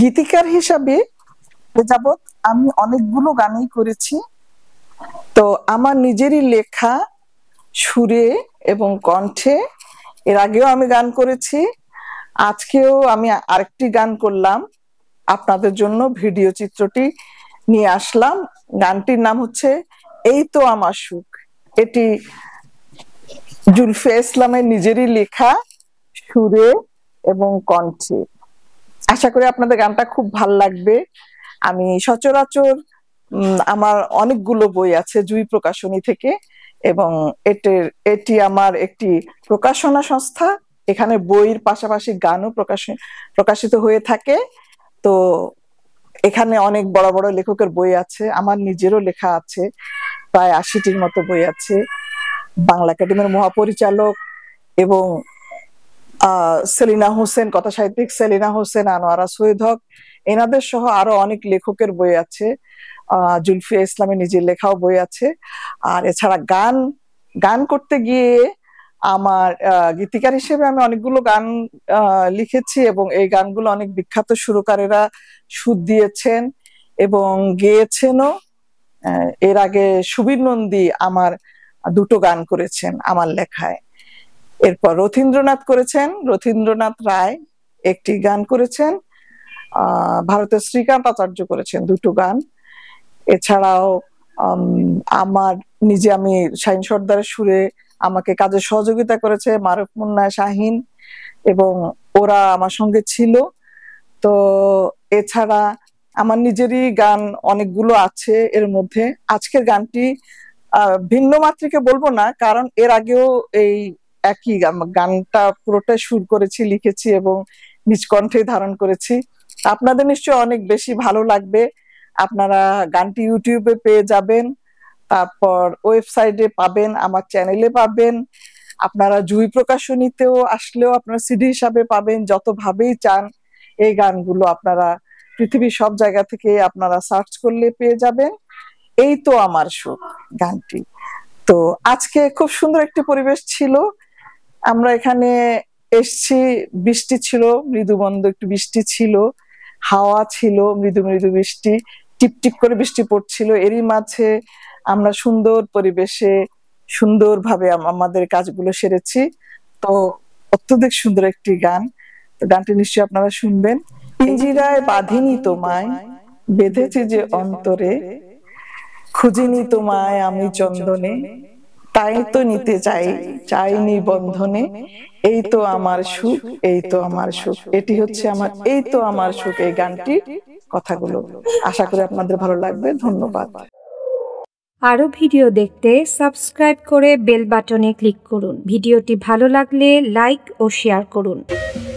গীতিকার হিসাবে যাবৎ আমি অনেকগুলো গানই করেছি তো আমার নিজেরই লেখা সুরে এবং কণ্ঠে এর আগেও আমি গান করেছি আজকেও আমি আরেকটি গান করলাম আপনাদের জন্য ভিডিও চিত্রটি নিয়ে আসলাম গানটির নাম হচ্ছে এই তো আমার সুখ এটি জুলফে ইসলামের নিজেরই লেখা সুরে এবং কণ্ঠে আশা করি আপনাদের গানটা খুব ভাল লাগবে আমি সচরাচর আমার অনেকগুলো বই আছে জুই প্রকাশনী থেকে এবং এটির এটি আমার একটি প্রকাশনা সংস্থা এখানে বইয়ের পাশাপাশি গানও প্রকাশ প্রকাশিত হয়ে থাকে তো এখানে অনেক বড় বড় লেখকের বই আছে আমার নিজেরও লেখা আছে প্রায় আশিটির মতো বই আছে বাংলা একাডেমির মহাপরিচালক এবং সেলিনা হোসেন কথা সাহিত্যিক সেলিনা হোসেন আনোয়ারা সৈয়দ হক এনাদের সহ আরো অনেক লেখকের বই আছে জুলফিয়া ইসলামের নিজের লেখাও বই আছে আর এছাড়া গান গান করতে গিয়ে আমার গীতিকার হিসেবে আমি অনেকগুলো গান লিখেছি এবং এই গানগুলো অনেক বিখ্যাত সুরকারেরা সুর দিয়েছেন এবং গেয়েছেনও এর আগে সুবীর নন্দী আমার দুটো গান করেছেন আমার লেখায় এরপর রথীন্দ্রনাথ করেছেন রথীন্দ্রনাথ রায় একটি গান করেছেন ভারতের শ্রীকান্ত আচার্য করেছেন দুটো গান এছাড়াও আমার নিজে আমি শাহিন সর্দারের সুরে আমাকে কাজে সহযোগিতা করেছে মারুফ মুন্না শাহিন এবং ওরা আমার সঙ্গে ছিল তো এছাড়া আমার নিজেরই গান অনেকগুলো আছে এর মধ্যে আজকের গানটি ভিন্ন মাত্রিকে বলবো না কারণ এর আগেও এই একই গানটা পুরোটা সুর করেছি লিখেছি এবং নিজ কণ্ঠে ধারণ করেছি আপনাদের নিশ্চয়ই অনেক বেশি ভালো লাগবে আপনারা গানটি ইউটিউবে পেয়ে যাবেন তারপর ওয়েবসাইটে পাবেন আমার চ্যানেলে পাবেন আপনারা জুই প্রকাশনীতেও আসলেও আপনারা সিডি হিসাবে পাবেন যতভাবেই চান এই গানগুলো আপনারা পৃথিবীর সব জায়গা থেকে আপনারা সার্চ করলে পেয়ে যাবেন এই তো আমার সুখ গানটি তো আজকে খুব সুন্দর একটি পরিবেশ ছিল আমরা এখানে এসছি বৃষ্টি ছিল মৃদু বন্ধ একটু বৃষ্টি ছিল হাওয়া ছিল মৃদু মৃদু বৃষ্টি টিপটিপ করে বৃষ্টি পড়ছিল এরই মাঝে আমরা সুন্দর পরিবেশে সুন্দরভাবে আমাদের কাজগুলো সেরেছি তো অত্যধিক সুন্দর একটি গান তো গানটি নিশ্চয়ই আপনারা শুনবেন ইঞ্জিরায় বাঁধিনি তোমায় বেঁধেছি যে অন্তরে খুঁজিনি তোমায় আমি চন্দনে তাই তো নিতে চাই চাই নিবন্ধনে এই তো আমার সুখ এই তো আমার সুখ এটি হচ্ছে আমার এই তো আমার সুখ এই গানটির কথাগুলো আশা করি আপনাদের ভালো লাগবে ধন্যবাদ আরও ভিডিও দেখতে সাবস্ক্রাইব করে বেল বাটনে ক্লিক করুন ভিডিওটি ভালো লাগলে লাইক ও শেয়ার করুন